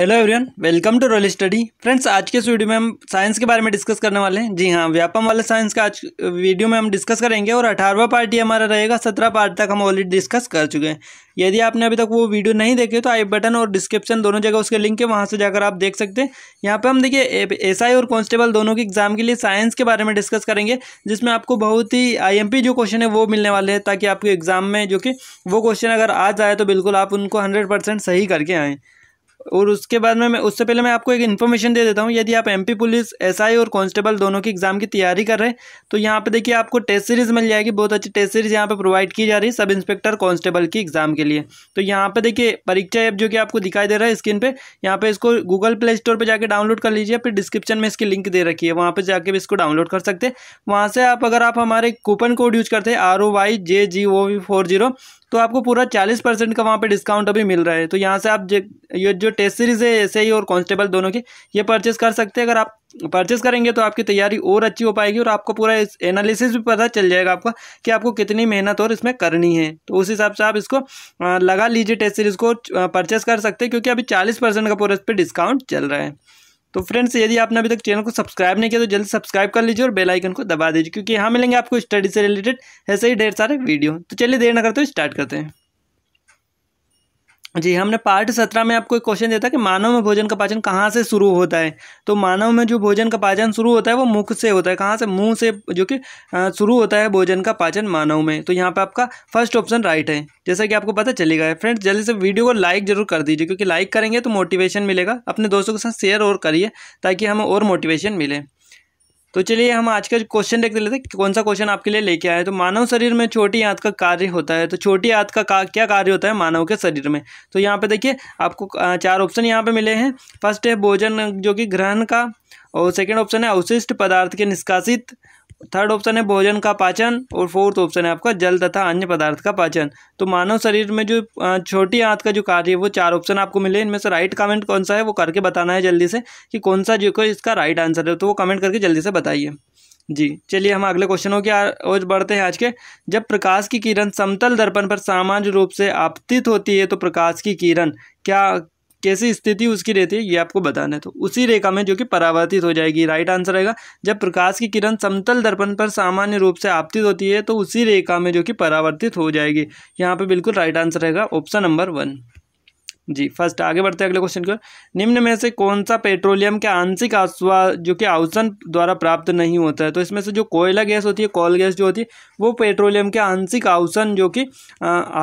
hello everyone welcome to royal study friends आज के इस वीडियो में हम साइंस के बारे में डिस्कस करने वाले हैं जी हाँ व्यापम वाले साइंस का आज वीडियो में हम डिस्कस करेंगे और अठारहवा पार्ट ही हमारा रहेगा सत्रह पार्ट तक हम ऑलरेडी डिस्कस कर चुके हैं यदि आपने अभी तक वो वीडियो नहीं देखे तो आई बटन और डिस्क्रिप्शन दोनों जगह उसके लिंक है वहाँ से जाकर आप देख सकते हैं यहाँ पर हम देखिए एस और कॉन्स्टेबल दोनों के एग्जाम के लिए साइंस के बारे में डिस्कस करेंगे जिसमें आपको बहुत ही आई जो क्वेश्चन है वो मिलने वाले हैं ताकि आपके एग्जाम में जो कि वो क्वेश्चन अगर आ जाए तो बिल्कुल आप उनको हंड्रेड सही करके आएँ और उसके बाद में मैं उससे पहले मैं आपको एक इन्फॉर्मेशन दे देता हूँ यदि आप एमपी पुलिस एसआई और कांस्टेबल दोनों की एग्ज़ाम की तैयारी कर रहे हैं तो यहाँ पे देखिए आपको टेस्ट सीरीज़ मिल जाएगी बहुत अच्छी टेस्ट सीरीज़ यहाँ पे प्रोवाइड की जा रही है सब इंस्पेक्टर कांस्टेबल की एग्ज़ाम के लिए तो यहाँ पर देखिए परीक्षा ऐप जो कि आपको दिखाई दे रहा है स्क्रीन पर यहाँ पर इसको गूगल प्ले स्टोर पर जाकर डाउनलोड कर लीजिए फिर डिस्क्रिप्शन में इसकी लिंक दे रखी है वहाँ पर जाकर भी इसको डाउनलोड कर सकते हैं वहाँ से आप अगर आप हमारे कूपन कोड यूज़ करते हैं R O Y J G O V four zero तो आपको पूरा चालीस परसेंट का वहाँ पे डिस्काउंट अभी मिल रहा है तो यहाँ से आप ये जो टेस्ट सीरीज़ है ऐसे ही और कांस्टेबल दोनों की ये परचेस कर सकते हैं अगर आप परचेस करेंगे तो आपकी तैयारी और अच्छी हो पाएगी और आपको पूरा एनालिसिस भी पता चल जाएगा आपका कि आपको कितनी मेहनत और इसमें करनी है तो उस हिसाब से आप इसको लगा लीजिए टेस्ट सीरीज़ को परचेस कर सकते हैं क्योंकि अभी चालीस परसेंट का पूरा इस पर डिस्काउंट चल रहा है तो फ्रेंड्स यदि आपने अभी तक चैनल को सब्सक्राइब नहीं किया तो जल्दी सब्सक्राइब कर लीजिए और बेल आइकन को दबा दीजिए क्योंकि यहाँ मिलेंगे आपको स्टडी से रिलेटेड ऐसे ही ढेर सारे वीडियो तो चलिए देर ना करते हुए स्टार्ट करते हैं जी हमने पार्ट सत्रह में आपको एक क्वेश्चन दिया था कि मानव में भोजन का पाचन कहाँ से शुरू होता है तो मानव में जो भोजन का पाचन शुरू होता है वो मुख से होता है कहाँ से मुंह से जो कि शुरू होता है भोजन का पाचन मानव में तो यहाँ पे आपका फर्स्ट ऑप्शन राइट है जैसा कि आपको पता चलेगा फ्रेंड्स जल्दी से वीडियो को लाइक जरूर कर दीजिए क्योंकि लाइक करेंगे तो मोटिवेशन मिलेगा अपने दोस्तों के साथ शेयर और करिए ताकि हमें और मोटिवेशन मिले तो चलिए हम आज का क्वेश्चन देख लेते हैं कौन सा क्वेश्चन आपके लिए लेके आए तो मानव शरीर में छोटी आंत का कार्य होता है तो छोटी आंत का, का क्या कार्य होता है मानव के शरीर में तो यहाँ पे देखिए आपको चार ऑप्शन यहाँ पे मिले हैं फर्स्ट है भोजन जो कि ग्रहण का और सेकेंड ऑप्शन है अवशिष्ट पदार्थ के निष्कासित थर्ड ऑप्शन है भोजन का पाचन और फोर्थ ऑप्शन है आपका जल तथा अन्य पदार्थ का पाचन तो मानव शरीर में जो छोटी आंत का जो कार्य है वो चार ऑप्शन आपको मिले इनमें से राइट कमेंट कौन सा है वो करके बताना है जल्दी से कि कौन सा जो इसका राइट आंसर है तो वो कमेंट करके जल्दी से बताइए जी चलिए हम अगले क्वेश्चनों की ओर बढ़ते हैं आज के जब प्रकाश की किरण समतल दर्पण पर सामान्य रूप से आपतित होती है तो प्रकाश की किरण क्या कैसी स्थिति उसकी रहती है ये आपको बताना है तो उसी रेखा में जो कि परावर्तित हो जाएगी राइट आंसर रहेगा जब प्रकाश की किरण समतल दर्पण पर सामान्य रूप से आपतित होती है तो उसी रेखा में जो कि परावर्तित हो जाएगी यहाँ पर बिल्कुल राइट आंसर रहेगा ऑप्शन नंबर वन जी फर्स्ट आगे बढ़ते हैं अगले क्वेश्चन की ओर निम्न में से कौन सा पेट्रोलियम के आंशिक आसवा जो कि आवसन द्वारा प्राप्त नहीं होता है तो इसमें से जो कोयला गैस होती है कोल गैस जो होती है वो पेट्रोलियम के आंशिक आवसन जो कि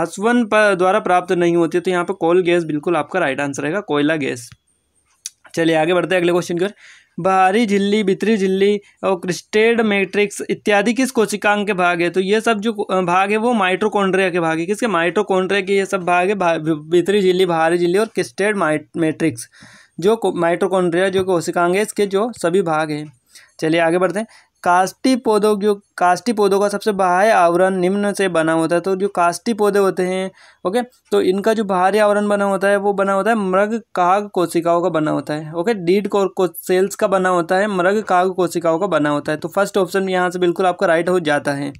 आसवन पर द्वारा प्राप्त नहीं होती है तो यहाँ पर कोल गैस बिल्कुल आपका राइट आंसर रहेगा कोयला गैस चलिए आगे बढ़ते हैं अगले क्वेश्चन की ओर बाहरी झिल्ली भीतरी झिल्ली और क्रिस्टेड मैट्रिक्स इत्यादि किस कोशिकांग के भाग है तो ये सब जो भाग है वो माइट्रोकोन्ड्रिया के भाग है किसके माइट्रोकोन्ड्रिया के ये सब भाग है भीतरी झिल्ली बाहरी झिल्ली और क्रिस्टेड मैट्रिक्स जो माइट्रोकोन्ड्रिया जो कोशिकांग है इसके जो सभी भाग हैं चलिए आगे बढ़ते हैं काष्टी पौधों जो काष्टी पौधों का सबसे बाह्य आवरण निम्न से बना होता है तो जो काष्टी पौधे होते हैं ओके तो इनका जो बाहरी आवरण बना होता है वो बना होता है मृग काग कोशिकाओं का बना होता है ओके डीड को, को सेल्स का बना होता है मृग काग कोशिकाओं का बना होता है तो फर्स्ट ऑप्शन यहाँ से बिल्कुल आपका राइट हो जाता है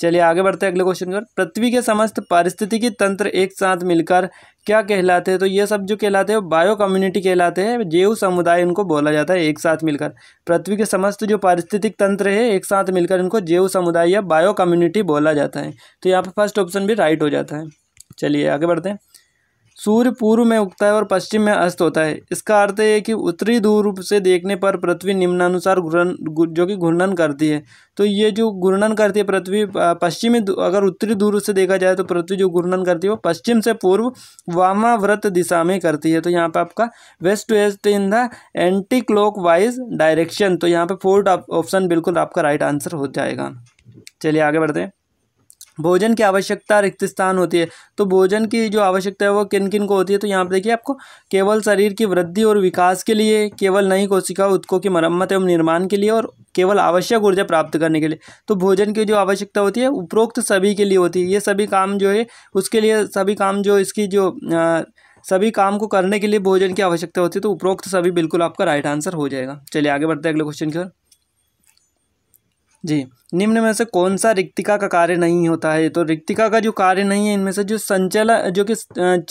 चलिए आगे बढ़ते हैं अगले क्वेश्चन पर पृथ्वी के समस्त पारिस्थितिकी तंत्र एक साथ मिलकर क्या कहलाते हैं तो ये सब जो कहलाते हैं बायो कम्युनिटी कहलाते हैं जेव समुदाय इनको बोला जाता है एक साथ मिलकर पृथ्वी के समस्त जो पारिस्थितिक तंत्र है एक साथ मिलकर इनको जेव समुदाय या बायो कम्युनिटी बोला जाता है तो यहाँ पर फर्स्ट ऑप्शन भी राइट हो जाता है चलिए आगे बढ़ते हैं सूर्य पूर्व में उगता है और पश्चिम में अस्त होता है इसका अर्थ है कि उत्तरी ध्रुव से देखने पर पृथ्वी निम्नानुसार घूर्णन जो कि घूर्णन करती है तो ये जो घूर्णन करती है पृथ्वी पश्चिमी अगर उत्तरी ध्रुव से देखा जाए तो पृथ्वी जो घूर्णन करती है वो पश्चिम से पूर्व वामाव्रत दिशा में करती है तो यहाँ पर आपका west west in the anticlockwise direction तो यहाँ पर फोर्थ ऑप्शन बिल्कुल आपका राइट आंसर हो जाएगा चलिए आगे बढ़ते हैं भोजन की आवश्यकता रिक्त स्थान होती है तो भोजन की जो आवश्यकता है वो किन किन को होती है तो यहाँ पर देखिए आपको केवल शरीर की वृद्धि और विकास के लिए केवल नई कोशिका उत्को की मरम्मत एवं निर्माण के लिए और केवल आवश्यक ऊर्जा प्राप्त करने के लिए तो भोजन की जो आवश्यकता होती है उपरोक्त सभी के लिए होती है ये सभी काम जो है उसके लिए सभी काम जो इसकी जो आ, सभी काम को करने के लिए भोजन की आवश्यकता होती है तो उपरोक्त सभी बिल्कुल आपका राइट आंसर हो जाएगा चलिए आगे बढ़ते हैं अगले क्वेश्चन की ओर जी निम्न में से कौन सा रिक्तिका का कार्य नहीं होता है तो रिक्तिका का जो कार्य नहीं है इनमें से जो संचलन जो कि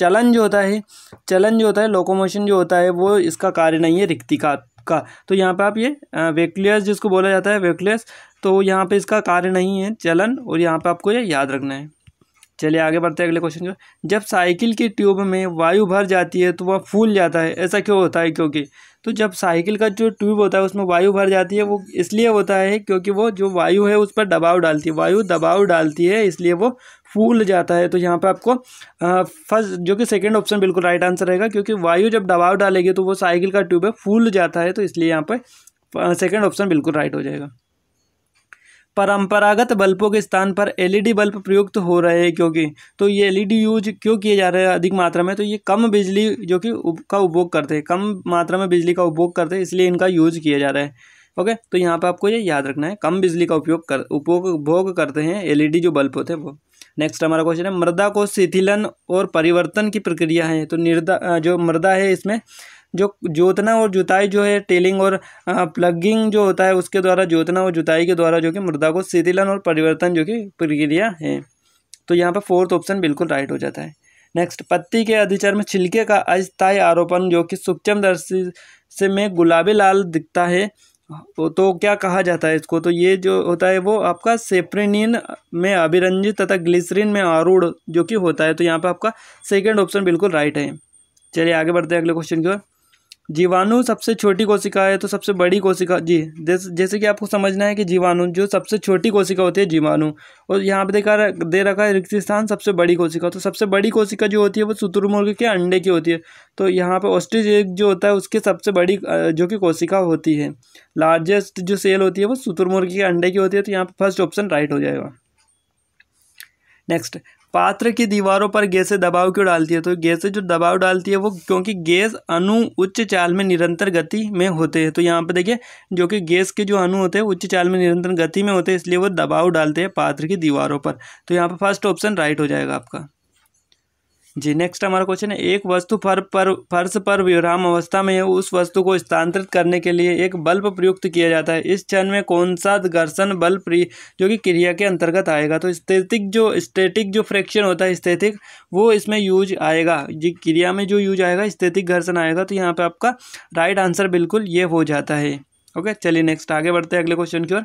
चलन जो होता है चलन जो होता है लोकोमोशन जो होता है वो इसका कार्य नहीं है रिक्तिका का तो यहाँ पे आप ये वेक्लियस जिसको बोला जाता है वेक्लियस तो यहाँ पे इसका कार्य नहीं है चलन और यहाँ पे आपको ये याद रखना है चलिए आगे बढ़ते हैं अगले क्वेश्चन को जब साइकिल की ट्यूब में वायु भर जाती है तो वह फूल जाता है ऐसा क्यों होता है क्योंकि तो जब साइकिल का जो ट्यूब होता है उसमें वायु भर जाती है वो इसलिए होता है क्योंकि वो जो वायु है उस पर दबाव डालती है वायु दबाव डालती है इसलिए वो फूल जाता है तो यहाँ पे आपको फर्स्ट जो कि सेकंड ऑप्शन बिल्कुल राइट आंसर रहेगा क्योंकि वायु जब दबाव डालेगी तो वो साइकिल का ट्यूब है फूल जाता है तो इसलिए यहाँ पर सेकेंड ऑप्शन बिल्कुल राइट हो जाएगा परंपरागत बल्बों के स्थान पर एलईडी बल्ब प्रयुक्त हो रहे हैं क्योंकि तो ये एलईडी यूज क्यों किए जा रहे हैं अधिक मात्रा में तो ये कम बिजली जो कि का उपभोग करते हैं कम मात्रा में बिजली का उपभोग करते हैं इसलिए इनका यूज किया जा रहा है ओके तो यहाँ पर आपको ये याद रखना है कम बिजली का उपयोग कर उपभोग करते हैं एल जो बल्ब होते हैं वो नेक्स्ट हमारा क्वेश्चन है मृदा को शिथिलन और परिवर्तन की प्रक्रिया है तो निर्दा जो मृदा है इसमें जो जोतना और जुताई जो है टेलिंग और प्लगिंग जो होता है उसके द्वारा जोतना और जुताई के द्वारा जो कि मृदा को शिथिलन और परिवर्तन जो कि प्रक्रिया है तो यहाँ पर फोर्थ ऑप्शन बिल्कुल राइट हो जाता है नेक्स्ट पत्ती के में छिलके का अस्थायी आरोपण जो कि सूक्ष्म दर्शी से में गुलाबी लाल दिखता है तो क्या कहा जाता है इसको तो ये जो होता है वो आपका सेप्रेनिन में अभिरंजित तथा ग्लिसरीन में आरूढ़ जो कि होता है तो यहाँ पर आपका सेकेंड ऑप्शन बिल्कुल राइट है चलिए आगे बढ़ते हैं अगले क्वेश्चन की ओर जीवाणु सबसे छोटी कोशिका है तो सबसे बड़ी कोशिका जी जैसे कि आपको समझना है कि जीवाणु जो सबसे छोटी कोशिका होती है जीवाणु और यहाँ पे देखा दे रखा है रिक्त स्थान सबसे बड़ी कोशिका तो सबसे बड़ी कोशिका जो होती है वो शुतुरमुर्ग के अंडे की होती है तो यहाँ पे ऑस्ट्रिच एग जो होता है उसकी सबसे बड़ी जो कि कोशिका होती है लार्जेस्ट जो सेल होती है वो शुतुरमुर्ग के अंडे की होती है तो यहाँ पर फर्स्ट ऑप्शन राइट हो जाएगा नेक्स्ट पात्र की दीवारों पर गैसें दबाव क्यों डालती है तो गैसें जो दबाव डालती है वो क्योंकि गैस अणु उच्च चाल में निरंतर गति में होते हैं तो यहाँ पर देखिए जो कि गैस के जो अणु होते हैं उच्च चाल में निरंतर गति में होते हैं इसलिए वो दबाव डालते हैं पात्र की दीवारों पर तो यहाँ पर फर्स्ट ऑप्शन राइट हो जाएगा आपका जी नेक्स्ट हमारा क्वेश्चन है एक वस्तु फर पर फर्श पर विराम अवस्था में है उस वस्तु को स्थानांतरित करने के लिए एक बल्ब प्रयुक्त किया जाता है इस क्षण में कौन सा घर्षण बल प्रिय जो कि क्रिया के अंतर्गत आएगा तो स्थैतिक जो स्टेटिक जो फ्रैक्शन होता है स्थैतिक वो इसमें यूज आएगा जी क्रिया में जो यूज आएगा स्थैतिक घर्षण आएगा तो यहाँ पर आपका राइट आंसर बिल्कुल ये हो जाता है ओके चलिए नेक्स्ट आगे बढ़ते हैं अगले क्वेश्चन की ओर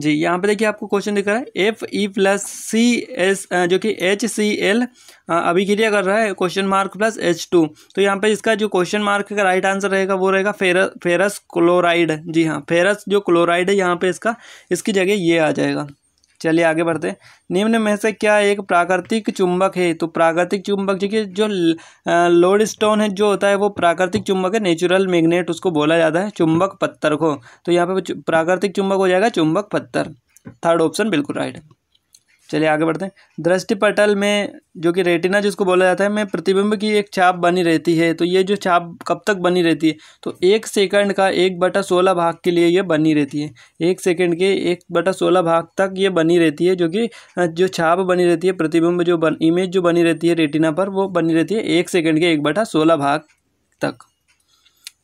जी यहाँ पे देखिए आपको क्वेश्चन दिख रहा है F E plus C S जो कि एच सी एल अभिक्रिया कर रहा है question mark plus H two तो यहाँ पे इसका जो क्वेश्चन मार्क का राइट आंसर रहेगा वो रहेगा फेर फेरस क्लोराइड जी हाँ फेरस जो क्लोराइड है यहाँ पे इसका इसकी जगह ये आ जाएगा चलिए आगे बढ़ते निम्न में से क्या एक प्राकृतिक चुंबक है तो प्राकृतिक चुंबक देखिए जो लोड स्टोन है जो होता है वो प्राकृतिक चुंबक है नेचुरल मैग्नेट उसको बोला जाता है चुंबक पत्थर को तो यहाँ पे प्राकृतिक चुंबक हो जाएगा चुंबक पत्थर थर्ड ऑप्शन बिल्कुल राइट है चलिए आगे बढ़ते हैं दृष्टि पटल में जो कि रेटिना जिसको बोला जाता है में प्रतिबिंब की एक छाप बनी रहती है तो ये जो छाप कब तक बनी रहती है तो एक सेकंड का एक बटा सोलह भाग के लिए ये बनी रहती है एक सेकंड के एक बटा सोलह भाग तक ये बनी रहती है जो कि जो छाप बनी रहती है प्रतिबिंब जो बन इमेज जो बनी रहती है रेटिना पर वो बनी रहती है एक सेकेंड के एक बटा सोलह भाग तक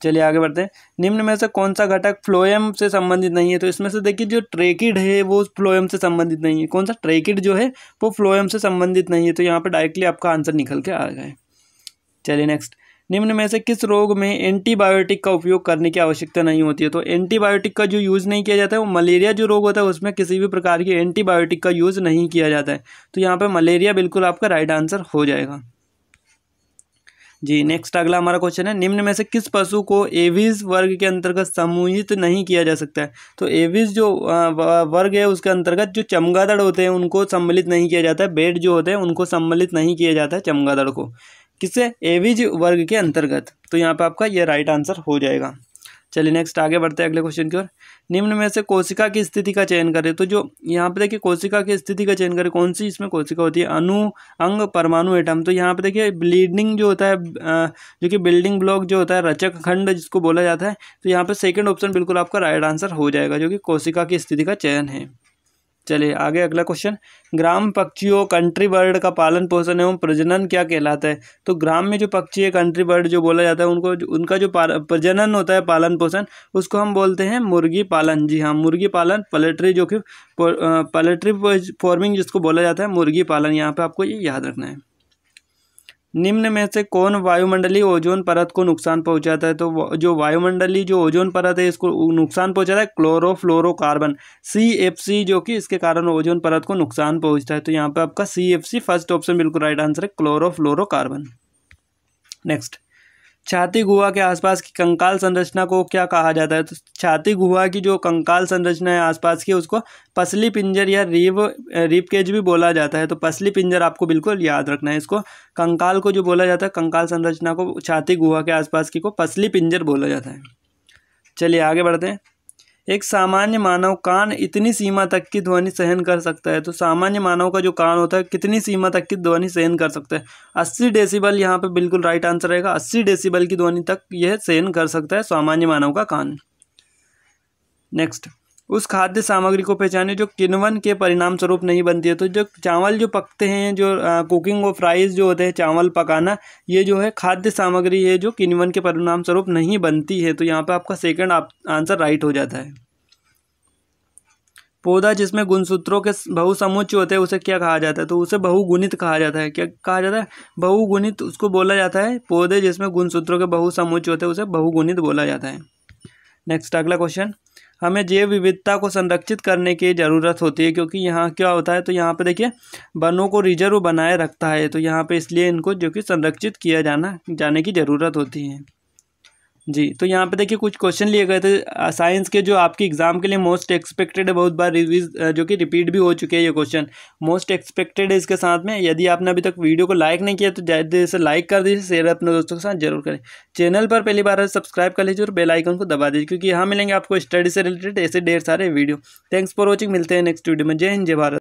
चलिए आगे बढ़ते हैं निम्न में से कौन सा घटक फ्लोएम से संबंधित नहीं है तो इसमें से देखिए जो ट्रेकिड है वो फ्लोएम से संबंधित नहीं है कौन सा ट्रेकिड जो है वो फ्लोएम से संबंधित नहीं है तो यहाँ पर डायरेक्टली आपका आंसर निकल के आ गए चलिए नेक्स्ट निम्न में से किस रोग में एंटीबायोटिक का उपयोग करने की आवश्यकता नहीं होती है तो एंटीबायोटिक का जो यूज़ नहीं किया जाता है वो मलेरिया जो रोग होता है उसमें किसी भी प्रकार की एंटीबायोटिक का यूज़ नहीं किया जाता है तो यहाँ पर मलेरिया बिल्कुल आपका राइट आंसर हो जाएगा जी नेक्स्ट अगला हमारा क्वेश्चन है निम्न में से किस पशु को एविज वर्ग के अंतर्गत समूहित नहीं किया जा सकता है तो एविज जो वर्ग है उसके अंतर्गत जो चमगादड़ होते हैं उनको सम्मिलित नहीं किया जाता है बेड जो होते हैं उनको सम्मिलित नहीं किया जाता है चमगादड़ को किससे एविज वर्ग के अंतर्गत तो यहाँ पर आपका ये राइट आंसर हो जाएगा चलिए नेक्स्ट आगे बढ़ते हैं अगले क्वेश्चन की ओर निम्न में से कोशिका की स्थिति का चयन करें तो जो यहाँ पे देखिए कोशिका की स्थिति का चयन करें कौन सी इसमें कोशिका होती है अनु अंग परमाणु एटम तो यहाँ पे देखिए ब्लीडिंग जो होता है जो कि बिल्डिंग ब्लॉक जो होता है रचक खंड जिसको बोला जाता है तो यहाँ पर सेकेंड ऑप्शन बिल्कुल आपका राइट आंसर हो जाएगा जो कि कोशिका की स्थिति का चयन है चलिए आगे अगला क्वेश्चन ग्राम पक्षियों कंट्री बर्ड का पालन पोषण एवं प्रजनन क्या कहलाता है तो ग्राम में जो पक्षी है कंट्री बर्ड जो बोला जाता है उनको उनका जो प्रजनन होता है पालन पोषण उसको हम बोलते हैं मुर्गी पालन जी हाँ मुर्गी पालन पलेट्री जो कि पलेट्री फॉर्मिंग जिसको बोला जाता है मुर्गी पालन यहाँ पर आपको ये याद रखना है निम्न में से कौन वायुमंडलीय ओजोन परत को नुकसान पहुंचाता है तो जो वायुमंडलीय जो ओजोन परत है इसको नुकसान पहुंचाता है क्लोरोफ्लोरोकार्बन सी एफ सी जो कि इसके कारण ओजोन परत को नुकसान पहुंचता है तो यहाँ पे आपका C F C first option बिल्कुल राइट आंसर है क्लोरोफ्लोरोकार्बन नेक्स्ट छाती गुहा के आसपास की कंकाल संरचना को क्या कहा जाता है तो छाती गुहा की जो कंकाल संरचना है आसपास की उसको पसली पिंजर या रीव रीप केज भी बोला जाता है तो पसली पिंजर आपको बिल्कुल याद रखना है इसको कंकाल को जो बोला जाता है कंकाल संरचना को छाती गुहा के आसपास की को पसली पिंजर बोला जाता है चलिए आगे बढ़ते हैं एक सामान्य मानव कान इतनी सीमा तक की ध्वनि सहन कर सकता है तो सामान्य मानव का जो कान होता है कितनी सीमा तक की ध्वनि सहन कर सकता है अस्सी डेसीबल यहाँ पे बिल्कुल राइट आंसर रहेगा अस्सी डेसीबल की ध्वनि तक यह सहन कर सकता है सामान्य मानव का कान नेक्स्ट उस खाद्य सामग्री को पहचाने जो किनवन के परिणाम स्वरूप नहीं बनती है तो जो चावल जो पकते हैं जो आ, कुकिंग और फ्राइज़ जो होते हैं चावल पकाना ये जो है खाद्य सामग्री है जो किनवन के परिणाम स्वरूप नहीं बनती है तो यहाँ पर आपका सेकेंड आप, आंसर राइट हो जाता है पौधा जिसमें गुणसूत्रों के बहुसमुच्च होते हैं उसे क्या कहा जाता है तो उसे बहुगुणित कहा जाता है क्या कहा जाता है बहुगुणित उसको बोला जाता है पौधे जिसमें गुणसूत्रों के बहुसमुच्च होते हैं उसे बहुगुणित बोला जाता है नेक्स्ट अगला क्वेश्चन हमें जैव विविधता को संरक्षित करने की ज़रूरत होती है क्योंकि यहाँ क्या होता है तो यहाँ पे देखिए वनों को रिजर्व बनाए रखता है तो यहाँ पे इसलिए इनको जो कि संरक्षित किया जाना जाने की ज़रूरत होती है जी तो यहाँ पे देखिए कुछ क्वेश्चन लिए गए थे साइंस के जो आपके एग्जाम के लिए मोस्ट एक्सपेक्टेड है बहुत बार रिवीज जो कि रिपीट भी हो चुके हैं ये क्वेश्चन मोस्ट एक्सपेक्टेड है इसके साथ में यदि आपने अभी तक वीडियो को लाइक नहीं किया तो जैसे से लाइक कर दीजिए शेयर अपने दोस्तों के साथ जरूर करें चैनल पर पहली बार सब्सक्राइब तो कर लीजिए और बेलाइकन को दबा दीजिए क्योंकि यहाँ मिलेंगे आपको स्टडी से रिलेटेड ऐसे ढेर सारे वीडियो थैंक्स फॉर वॉचिंग मिलते हैं नेक्स्ट वीडियो में जय हिंद जय भारत